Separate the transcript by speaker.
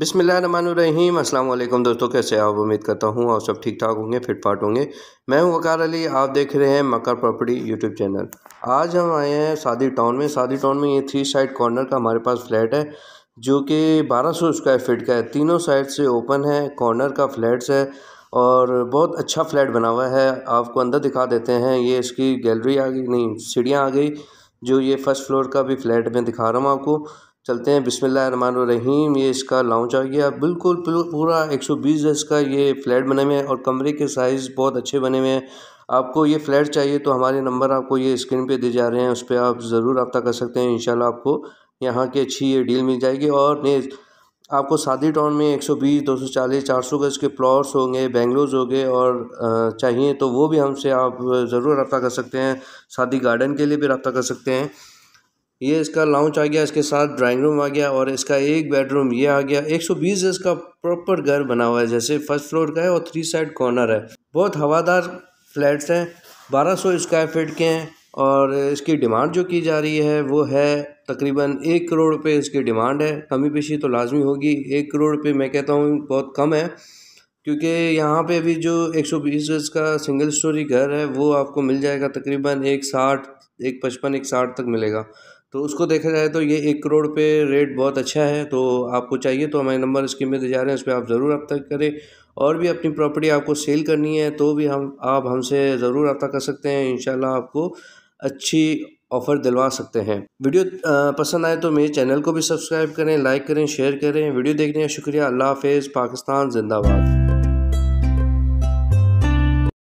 Speaker 1: बिसमीम अल्लाम दोस्तों कैसे आप उम्मीद करता हूँ आप सब ठीक ठाक होंगे फिट फाट होंगे मैं हूँ वकार अली आप देख रहे हैं मकर प्रॉपर्टी यूट्यूब चैनल आज हम आए हैं सादी टाउन में सादी टाउन में ये थ्री साइड कॉर्नर का हमारे पास फ्लैट है जो कि 1200 स्क्वायर फिट का है तीनों साइड से ओपन है कॉर्नर का फ्लैट्स है और बहुत अच्छा फ्लैट बना हुआ है आपको अंदर दिखा देते हैं ये इसकी गैलरी आ गई नहीं सीढ़ियाँ आ गई जो ये फर्स्ट फ्लोर का भी फ्लैट मैं दिखा रहा हूँ आपको चलते हैं बिसमीम ये इसका लाउंज आ गया बिल्कुल पूरा एक सौ बीस गज का ये फ्लैट बने हुए हैं और कमरे के साइज़ बहुत अच्छे बने हुए हैं आपको ये फ्लैट चाहिए तो हमारे नंबर आपको ये स्क्रीन पे दे जा रहे हैं उस पर आप ज़रूर रब्ता कर सकते हैं इन आपको यहाँ की अच्छी ये डील मिल जाएगी और ने आपको शादी टाउन में चालीस चार सौ गज के प्लॉट्स होंगे बेंगलोज होंगे और चाहिए तो वो भी हमसे आप ज़रूर रब्ता कर सकते हैं शादी गार्डन के लिए भी रब्ता कर सकते हैं ये इसका लाउंज आ गया इसके साथ ड्राइंग रूम आ गया और इसका एक बेडरूम ये आ गया 120 इसका प्रॉपर घर बना हुआ है जैसे फर्स्ट फ्लोर का है और थ्री साइड कॉर्नर है बहुत हवादार फ्लैट्स हैं 1200 स्क्वायर फीट के हैं और इसकी डिमांड जो की जा रही है वो है तकरीबन एक करोड़ रुपये इसकी डिमांड है कमी पेशी तो लाजमी होगी एक करोड़ रुपये मैं कहता हूँ बहुत कम है क्योंकि यहाँ पे भी जो 120 गज का सिंगल स्टोरी घर है वो आपको मिल जाएगा तकरीबन एक साठ एक पचपन एक साठ तक मिलेगा तो उसको देखा जाए तो ये एक करोड़ पे रेट बहुत अच्छा है तो आपको चाहिए तो हमारे नंबर इसके में दे जा रहे हैं उस पर आप ज़रूर रब्ता करें और भी अपनी प्रॉपर्टी आपको सेल करनी है तो भी हम आप हमसे ज़रूर रब्ता कर सकते हैं इन आपको अच्छी ऑफ़र दिलवा सकते हैं वीडियो पसंद आए तो मेरे चैनल को भी सब्सक्राइब करें लाइक करें शेयर करें वीडियो देखने का शुक्रिया अल्लाह हाफ़ पाकिस्तान जिंदाबाद